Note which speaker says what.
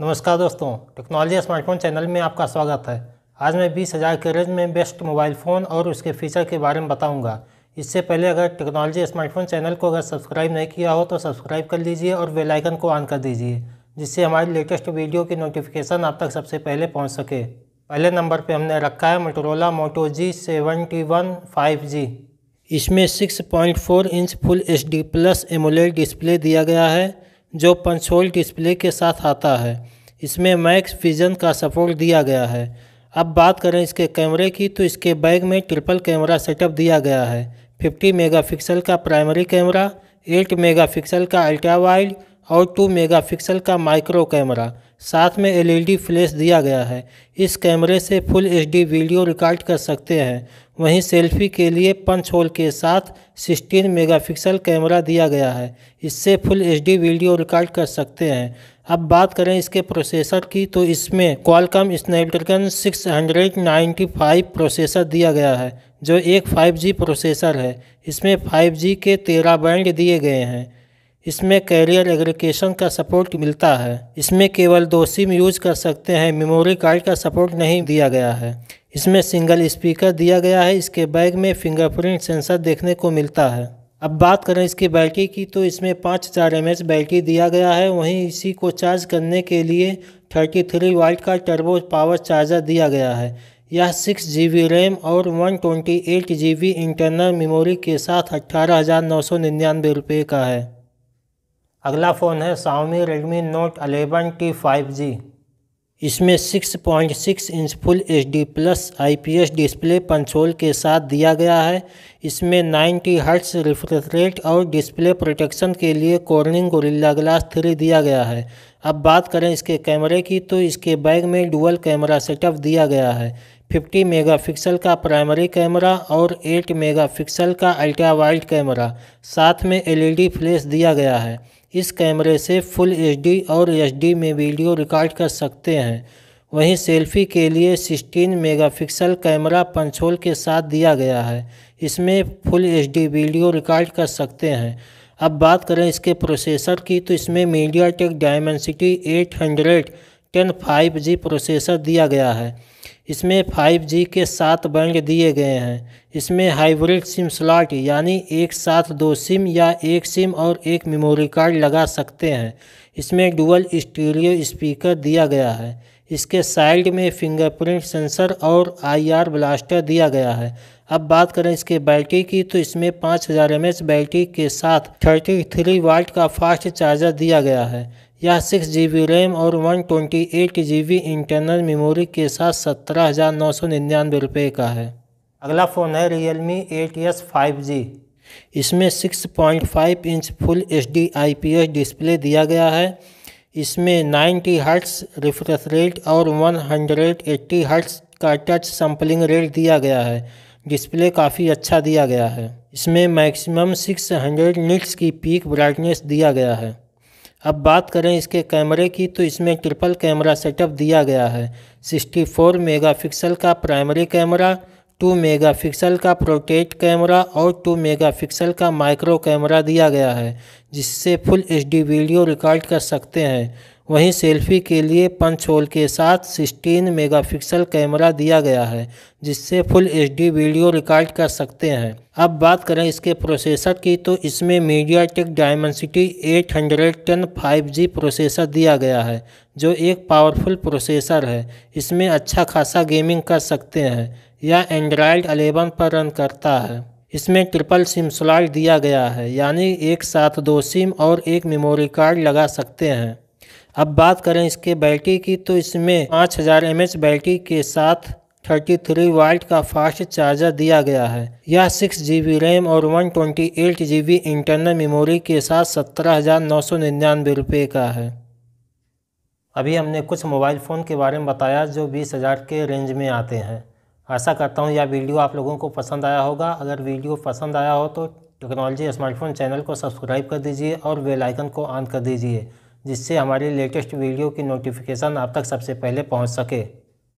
Speaker 1: नमस्कार दोस्तों technology smartphone channel में आपका स्वागत है आज मैं बीस हज़ार के रेंज में बेस्ट मोबाइल फ़ोन और उसके फीचर के बारे में बताऊंगा। इससे पहले अगर टेक्नोलॉजी स्मार्टफोन चैनल को अगर सब्सक्राइब नहीं किया हो तो सब्सक्राइब कर लीजिए और बेल आइकन को ऑन कर दीजिए जिससे हमारी लेटेस्ट वीडियो की नोटिफिकेशन आप तक सबसे पहले पहुँच सके पहले नंबर पर हमने रखा है Motorola Moto G seventy one five G इसमें six point four inch full H D plus AMOLED display दिया गया है जो पंचोल डिस्प्ले के साथ आता है इसमें मैक्स विजन का सपोर्ट दिया गया है अब बात करें इसके कैमरे की तो इसके बैग में ट्रिपल कैमरा सेटअप दिया गया है 50 मेगापिक्सल का प्राइमरी कैमरा 8 मेगापिक्सल का अल्ट्रा वाइड और 2 मेगापिक्सल का माइक्रो कैमरा साथ में एलईडी फ्लैश दिया गया है इस कैमरे से फुल एचडी वीडियो रिकॉर्ड कर सकते हैं वहीं सेल्फी के लिए पंच होल के साथ 16 मेगापिक्सल कैमरा दिया गया है इससे फुल एचडी वीडियो रिकॉर्ड कर सकते हैं अब बात करें इसके प्रोसेसर की तो इसमें क्वालकम स्नैपड्रैगन 695 प्रोसेसर दिया गया है जो एक 5G प्रोसेसर है इसमें 5G के तेरह बैंड दिए गए हैं इसमें कैरियर एग्रीकेशन का सपोर्ट मिलता है इसमें केवल दो सिम यूज कर सकते हैं मेमोरी कार्ड का सपोर्ट नहीं दिया गया है इसमें सिंगल स्पीकर दिया गया है इसके बैग में फिंगरप्रिंट सेंसर देखने को मिलता है अब बात करें इसकी बैटरी की तो इसमें पाँच हज़ार एम बैटरी दिया गया है वहीं इसी को चार्ज करने के लिए 33 थ्री वाइट का टर्बो पावर चार्जर दिया गया है यह सिक्स जी बी रैम और one twenty eight G B internal memory के साथ अट्ठारह हज़ार नौ सौ निन्यानवे रुपये का है अगला फ़ोन है Xiaomi Redmi note eleven T five G इसमें 6.6 inch full H plus I display punch hole के साथ दिया गया है इसमें 90 हर्ट्स रिफ्रेश रेट और डिस्प्ले प्रोटेक्शन के लिए कॉर्निंग गोरिल्ला ग्लास थ्री दिया गया है अब बात करें इसके कैमरे की तो इसके बैग में डुअल कैमरा सेटअप दिया गया है 50 मेगापिक्सल का प्राइमरी कैमरा और 8 मेगापिक्सल का अल्ट्रा वाइड कैमरा साथ में एलईडी फ्लैश दिया गया है इस कैमरे से फुल एचडी और एचडी में वीडियो रिकॉर्ड कर सकते हैं वहीं सेल्फी के लिए 16 मेगापिक्सल कैमरा पंचोल के साथ दिया गया है इसमें फुल एचडी वीडियो रिकॉर्ड कर सकते हैं अब बात करें इसके प्रोसेसर की तो इसमें MediaTek Dimensity eight hundred ten five G processor दिया गया है इसमें 5G के सात बैंड दिए गए हैं इसमें हाइब्रिड सिम स्लॉट यानी एक साथ दो सिम या एक सिम और एक मेमोरी कार्ड लगा सकते हैं इसमें डुअल स्टीरियो स्पीकर दिया गया है इसके साइड में फिंगरप्रिंट सेंसर और आईआर ब्लास्टर दिया गया है अब बात करें इसके बैटरी की तो इसमें 5000 हज़ार बैटरी के साथ 33 वाट का फास्ट चार्जर दिया गया है यह सिक्स जी बी रैम और one twenty eight G B internal memory के साथ सत्रह हज़ार नौ सौ निन्यानवे रुपये का है अगला फ़ोन है Realme eight S five G इसमें six point five inch full H D I P S display दिया गया है इसमें नाइन्टी हर्ट्स रिफ्रेश रेट और वन हंड्रेड एट्टी हर्ट्स का टच सैम्पलिंग रेट दिया गया है डिस्प्ले काफ़ी अच्छा दिया गया है इसमें मैक्सिमम सिक्स हंड्रेड निट्स की पीक ब्राइटनेस दिया गया है अब बात करें इसके कैमरे की तो इसमें ट्रिपल कैमरा सेटअप दिया गया है 64 मेगापिक्सल का प्राइमरी कैमरा 2 मेगापिक्सल का प्रोटेट कैमरा और 2 मेगापिक्सल का माइक्रो कैमरा दिया गया है जिससे फुल एचडी वीडियो रिकॉर्ड कर सकते हैं वहीं सेल्फी के लिए पंच होल के साथ 16 मेगापिक्सल कैमरा दिया गया है जिससे फुल एचडी वीडियो रिकॉर्ड कर सकते हैं अब बात करें इसके प्रोसेसर की तो इसमें MediaTek Dimensity eight hundred ten five G processor दिया गया है जो एक पावरफुल प्रोसेसर है इसमें अच्छा खासा गेमिंग कर सकते हैं यह एंड्रॉयड अलेवन पर रन करता है इसमें ट्रिपल सिम स्लॉट दिया गया है यानी एक साथ दो सिम और एक मेमोरी कार्ड लगा सकते हैं अब बात करें इसके बैटरी की तो इसमें 5000 हज़ार बैटरी के साथ 33 थ्री वाल्ट का फास्ट चार्जर दिया गया है यह सिक्स जी रैम और one twenty eight G internal memory के साथ सत्रह हज़ार नौ सौ निन्यानवे रुपये का है अभी हमने कुछ मोबाइल फ़ोन के बारे में बताया जो बीस हज़ार के रेंज में आते हैं आशा करता हूँ यह वीडियो आप लोगों को पसंद आया होगा अगर वीडियो पसंद आया हो तो टेक्नोलॉजी स्मार्टफोन चैनल को सब्सक्राइब कर दीजिए और वेलाइकन को ऑन कर दीजिए जिससे हमारी लेटेस्ट वीडियो की नोटिफिकेशन आप तक सबसे पहले पहुंच सके